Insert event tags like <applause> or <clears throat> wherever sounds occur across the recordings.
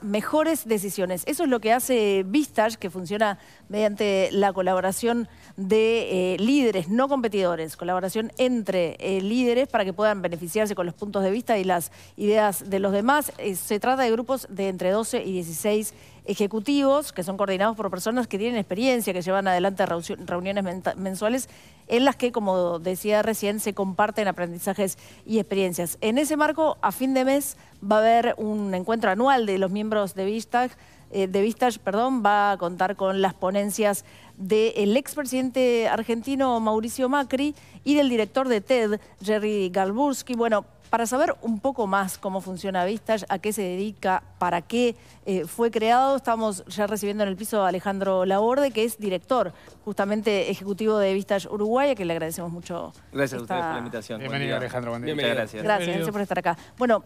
mejores decisiones. Eso es lo que hace Vistage, que funciona mediante la colaboración de eh, líderes, no competidores, colaboración entre eh, líderes para que puedan beneficiarse con los puntos de vista y las ideas de los demás. Eh, se trata de grupos de entre 12 y 16 ejecutivos, que son coordinados por personas que tienen experiencia, que llevan adelante reuniones mensuales, en las que, como decía recién, se comparten aprendizajes y experiencias. En ese marco, a fin de mes, va a haber un encuentro anual de los miembros de Vistag, eh, de perdón, va a contar con las ponencias del ex expresidente argentino Mauricio Macri y del director de TED, Jerry Galburski. Bueno, para saber un poco más cómo funciona Vistage, a qué se dedica, para qué eh, fue creado, estamos ya recibiendo en el piso a Alejandro Laborde, que es director justamente ejecutivo de Vistage Uruguay, a quien le agradecemos mucho. Gracias a ustedes por la invitación. Bienvenido, Alejandro. Muchas gracias. Gracias, gracias por estar acá. Bueno,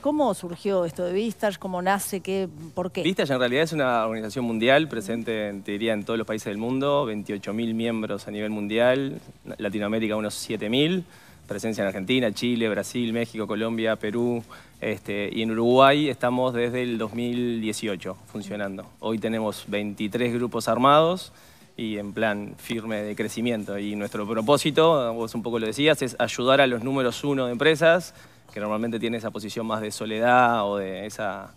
¿Cómo surgió esto de Vistage? ¿Cómo nace? ¿Qué, ¿Por qué? Vistage en realidad es una organización mundial presente, te diría, en todos los países del mundo, 28.000 miembros a nivel mundial, Latinoamérica unos 7.000 presencia en Argentina, Chile, Brasil, México, Colombia, Perú, este, y en Uruguay estamos desde el 2018 funcionando. Hoy tenemos 23 grupos armados y en plan firme de crecimiento. Y nuestro propósito, vos un poco lo decías, es ayudar a los números uno de empresas, que normalmente tienen esa posición más de soledad o de esa,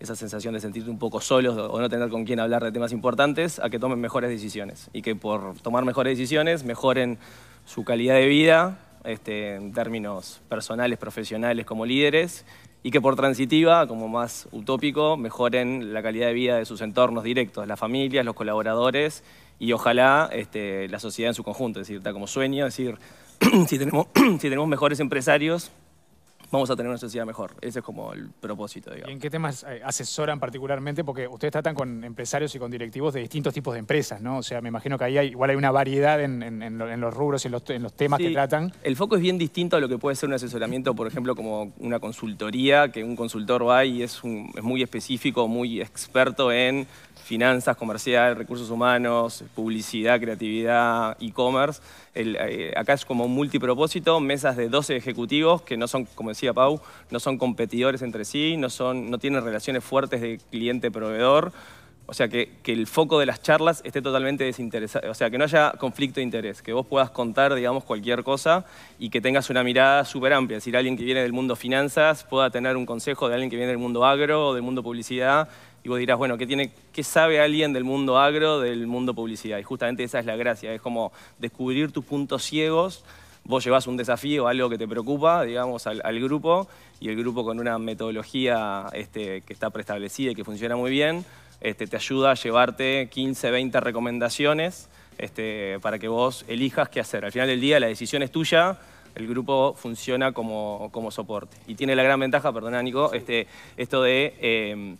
esa sensación de sentirte un poco solos o no tener con quién hablar de temas importantes, a que tomen mejores decisiones. Y que por tomar mejores decisiones mejoren su calidad de vida este, en términos personales, profesionales, como líderes, y que por transitiva, como más utópico, mejoren la calidad de vida de sus entornos directos, las familias, los colaboradores y ojalá este, la sociedad en su conjunto, es decir, está como sueño, es decir, <clears throat> <clears throat> si tenemos mejores empresarios, vamos a tener una sociedad mejor. Ese es como el propósito, digamos. ¿Y en qué temas eh, asesoran particularmente? Porque ustedes tratan con empresarios y con directivos de distintos tipos de empresas, ¿no? O sea, me imagino que ahí hay, igual hay una variedad en, los rubros y en los, temas que tratan. El foco es bien distinto a lo que puede ser un asesoramiento, por ejemplo, como una consultoría, que un consultor va y es, es muy específico, muy experto en finanzas, comerciales, recursos humanos, publicidad, creatividad, e-commerce eh, acá es como un multipropósito, mesas de 12 ejecutivos que no son, como decía Pau, no son competidores entre sí, no, son, no tienen relaciones fuertes de cliente-proveedor. O sea, que, que, el foco de las charlas esté totalmente desinteresado, o sea, que no haya conflicto de interés, que vos puedas contar, digamos, cualquier cosa y que tengas una mirada súper amplia. Es decir, alguien que viene del mundo finanzas pueda tener un consejo de alguien que viene del mundo agro o del mundo publicidad y vos dirás, bueno, ¿qué, tiene, ¿qué sabe alguien del mundo agro, del mundo publicidad? Y justamente esa es la gracia, es como descubrir tus puntos ciegos. Vos llevas un desafío, algo que te preocupa, digamos, al, grupo, y el grupo con una metodología este, que está preestablecida y que funciona muy bien, este, te ayuda a llevarte 15, 20 recomendaciones este, para que vos elijas qué hacer. Al final del día la decisión es tuya, el grupo funciona como, como soporte. Y tiene la gran ventaja, perdona Nico, este, esto de eh,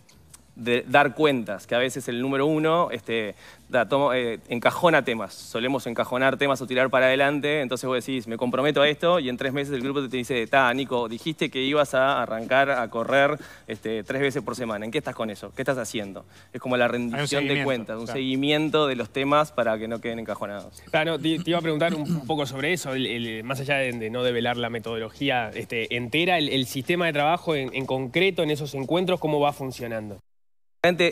de dar cuentas, que a veces el número uno este, eh, encajona temas. Solemos encajonar temas o tirar para adelante. Entonces vos decís, me comprometo a esto y en tres meses el grupo te dice, Nico, dijiste que ibas a arrancar a correr este, tres veces por semana. ¿En qué estás con eso? ¿Qué estás haciendo? Es como la rendición de cuentas, un seguimiento de los temas para que no queden encajonados. Claro, te, iba a preguntar un poco sobre eso, el, más allá de, no develar la metodología este, entera, el, sistema de trabajo en concreto en esos encuentros, ¿cómo va funcionando?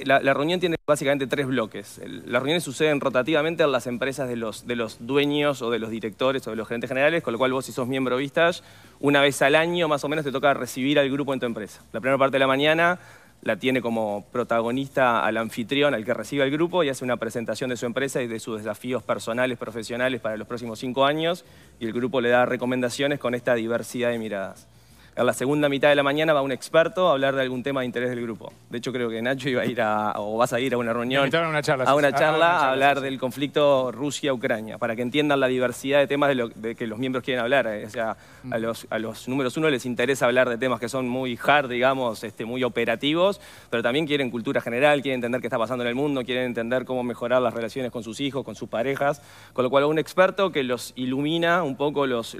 La, reunión tiene básicamente tres bloques. las reuniones suceden rotativamente a las empresas de los, dueños o de los directores o de los gerentes generales, con lo cual vos si sos miembro Vistage, una vez al año más o menos te toca recibir al grupo en tu empresa. La primera parte de la mañana la tiene como protagonista al anfitrión, al que recibe al grupo, y hace una presentación de su empresa y de sus desafíos personales, profesionales para los próximos cinco años, y el grupo le da recomendaciones con esta diversidad de miradas a la segunda mitad de la mañana va un experto a hablar de algún tema de interés del grupo. De hecho, creo que Nacho iba a ir a, o vas a ir a una reunión, a una charla, a una charla, ah, a, hablar del conflicto Rusia-Ucrania, para que entiendan la diversidad de temas de, lo, que los miembros quieren hablar. Eh, o sea, mm. a, los, números uno les interesa hablar de temas que son muy hard, digamos, este, muy operativos, pero también quieren cultura general, quieren entender qué está pasando en el mundo, quieren entender cómo mejorar las relaciones con sus hijos, con sus parejas. Con lo cual, un experto que los ilumina un poco, los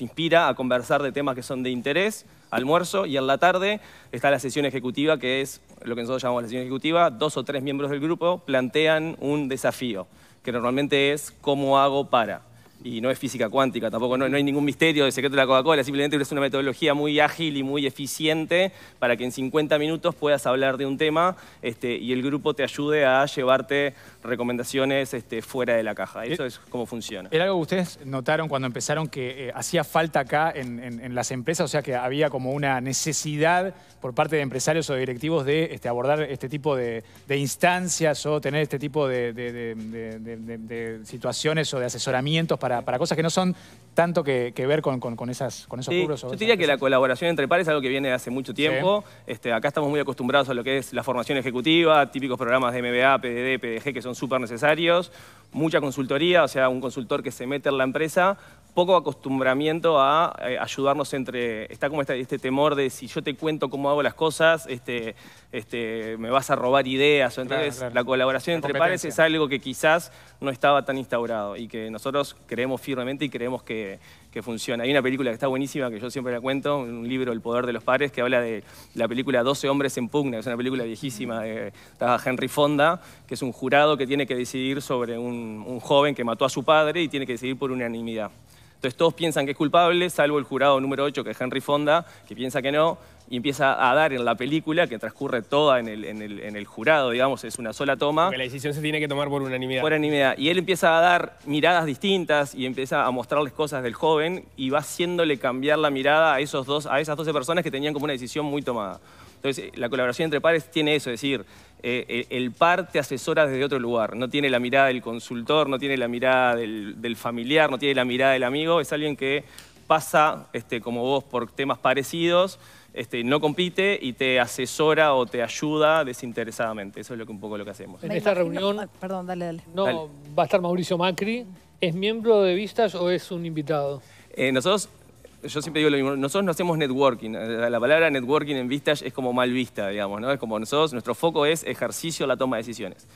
inspira a conversar de temas que son de interés almuerzo, y en la tarde está la sesión ejecutiva, que es lo que nosotros llamamos la sesión ejecutiva. Dos o tres miembros del grupo plantean un desafío, que normalmente es cómo hago para y no es física cuántica, tampoco no, hay ningún misterio de secreto de la Coca-Cola, simplemente es una metodología muy ágil y muy eficiente para que en 50 minutos puedas hablar de un tema este, y el grupo te ayude a llevarte recomendaciones este, fuera de la caja. Eso eh, es cómo funciona. ¿Era algo que ustedes notaron cuando empezaron que eh, hacía falta acá en, las empresas? O sea, que había como una necesidad por parte de empresarios o directivos de este, abordar este tipo de, instancias o tener este tipo de, situaciones o de asesoramientos para, cosas que no son tanto que, ver con, con, esas, con esos sí, Yo diría que la colaboración entre pares es algo que viene de hace mucho tiempo. Este, acá estamos muy acostumbrados a lo que es la formación ejecutiva, típicos programas de MBA, PDD, PDG que son súper necesarios, mucha consultoría, o sea, un consultor que se mete en la empresa, poco acostumbramiento a eh, ayudarnos entre... Está como este, temor de si yo te cuento cómo hago las cosas, este, este, me vas a robar ideas. Entonces, la colaboración entre pares es algo que quizás no estaba tan instaurado y que nosotros creemos firmemente y creemos que, funciona. Hay una película que está buenísima, que yo siempre la cuento, un libro, El Poder de los pares, que habla de la película 12 hombres en pugna, que es una película viejísima, de, Henry Fonda, que es un jurado que tiene que decidir sobre un, un joven que mató a su padre y tiene que decidir por unanimidad. Entonces todos piensan que es culpable, salvo el jurado número 8, que es Henry Fonda, que piensa que no, y empieza a dar en la película, que transcurre toda en el, jurado, digamos, es una sola toma. la decisión se tiene que tomar por unanimidad. Por unanimidad. Y él empieza a dar miradas distintas y empieza a mostrarles cosas del joven y va haciéndole cambiar la mirada a, esos dos, a esas 12 personas que tenían como una decisión muy tomada. Entonces, eh, la colaboración entre pares tiene eso, es decir, eh, el, par te asesora desde otro lugar, no tiene la mirada del consultor, no tiene la mirada del, familiar, no tiene la mirada del amigo, es alguien que pasa este, como vos por temas parecidos este, no compite y te asesora o te ayuda desinteresadamente. Eso es lo que, un poco lo que hacemos. En esta reunión ah, Perdón, dale, dale. no va a estar Mauricio Macri. ¿Es miembro de Vistas o es un invitado? Eh, nosotros, yo siempre digo lo mismo, nosotros no hacemos networking. La palabra networking en Vistage es como mal vista, digamos, ¿no? Es como nosotros, nuestro foco es ejercicio, la toma de decisiones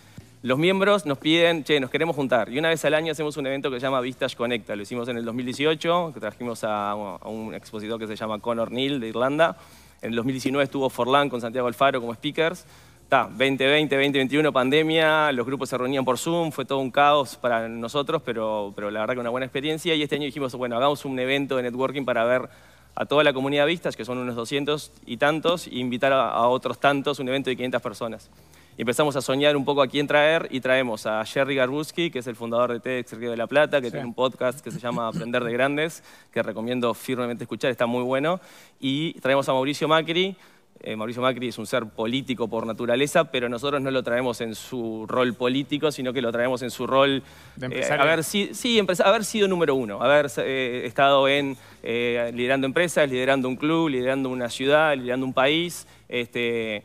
los miembros nos piden, che, nos queremos juntar. Y una vez al año hacemos un evento que se llama Vistas Conecta. Lo hicimos en el 2018, que trajimos a, un expositor que se llama Conor Neal de Irlanda. En el 2019 estuvo Forlan con Santiago Alfaro como speakers. Ta, 2020, 2021, pandemia, los grupos se reunían por Zoom, fue todo un caos para nosotros, pero, pero la verdad que una buena experiencia. Y este año dijimos, bueno, hagamos un evento de networking para ver a toda la comunidad Vistas, que son unos 200 y tantos, e invitar a otros tantos, un evento de 500 personas empezamos a soñar un poco a quién traer y traemos a Jerry Garbuski, que es el fundador de TEDx de la Plata, que tiene un podcast que se llama Aprender de Grandes, que recomiendo firmemente escuchar, está muy bueno. Y traemos a Mauricio Macri, eh, Mauricio Macri es un ser político por naturaleza, pero nosotros no lo traemos en su rol político, sino que lo traemos en su rol de haber, eh, sí, haber sido número uno, haber eh, estado en liderando empresas, liderando un club, liderando una ciudad, liderando un país. Este,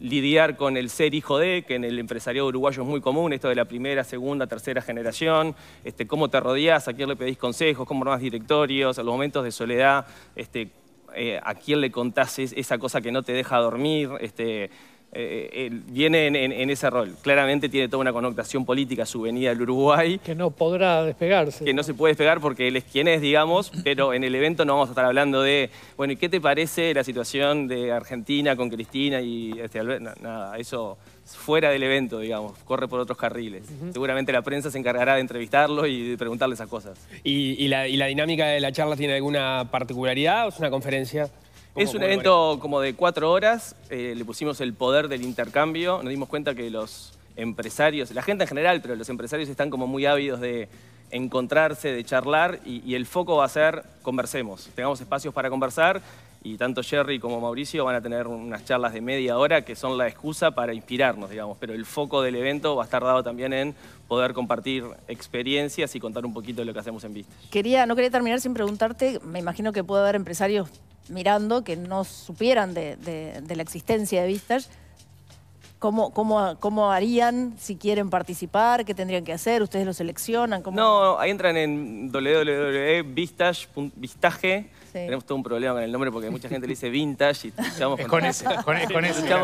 lidiar con el ser hijo de, que en el empresariado uruguayo es muy común, esto de la primera, segunda, tercera generación, este, cómo te rodeás, a quién le pedís consejos, cómo armás directorios, a los momentos de soledad, este, eh, a quién le contás esa cosa que no te deja dormir, este, eh, eh, viene en, ese rol. Claramente tiene toda una connotación política su venida al Uruguay. Que no podrá despegarse. Que no, se puede despegar porque él es quien es, digamos, pero en el evento no vamos a estar hablando de, bueno, ¿y qué te parece la situación de Argentina con Cristina y este, nada, eso fuera del evento, digamos, corre por otros carriles. Seguramente la prensa se encargará de entrevistarlo y de preguntarle esas cosas. ¿Y, la, ¿Y, la, dinámica de la charla tiene alguna particularidad o es una conferencia? Es un evento como de cuatro horas, eh, le pusimos el poder del intercambio, nos dimos cuenta que los empresarios, la gente en general, pero los empresarios están como muy ávidos de encontrarse, de charlar y, y el foco va a ser conversemos, tengamos espacios para conversar y tanto Jerry como Mauricio van a tener unas charlas de media hora que son la excusa para inspirarnos, digamos, pero el foco del evento va a estar dado también en poder compartir experiencias y contar un poquito de lo que hacemos en Vistas. Quería, no quería terminar sin preguntarte, me imagino que puede haber empresarios mirando que no supieran de, de la existencia de Vistas, ¿Cómo, harían si quieren participar? ¿Qué tendrían que hacer? ¿Ustedes lo seleccionan? ¿Cómo... No, ahí entran en www.vistage.vistaje. Tenemos todo un problema con el nombre porque mucha gente le dice vintage y luchamos contra... con <laughs> con,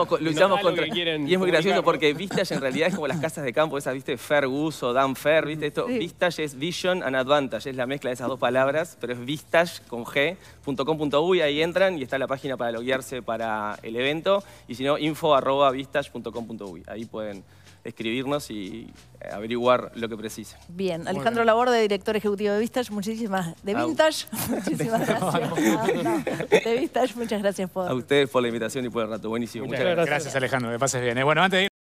con Luchamos, Y es muy gracioso porque vintage en realidad es como las casas de campo, esas, viste, Fergus o Dan Fair, viste, esto. es vision and advantage, es la mezcla de esas dos palabras, pero es Vistage con g.com.uy, ahí entran y está la página para loguearse para el evento. Y si no, info Ahí pueden escribirnos y eh, averiguar lo que precisen. Bien, Alejandro Laborde, director ejecutivo de Vistas, muchísimas de Vintage, <laughs> muchísimas <laughs> gracias. de Vistas, muchas gracias por... A ustedes por la invitación y por el rato, buenísimo. Muchas, gracias. gracias. Alejandro, que pases bien. Eh, bueno, antes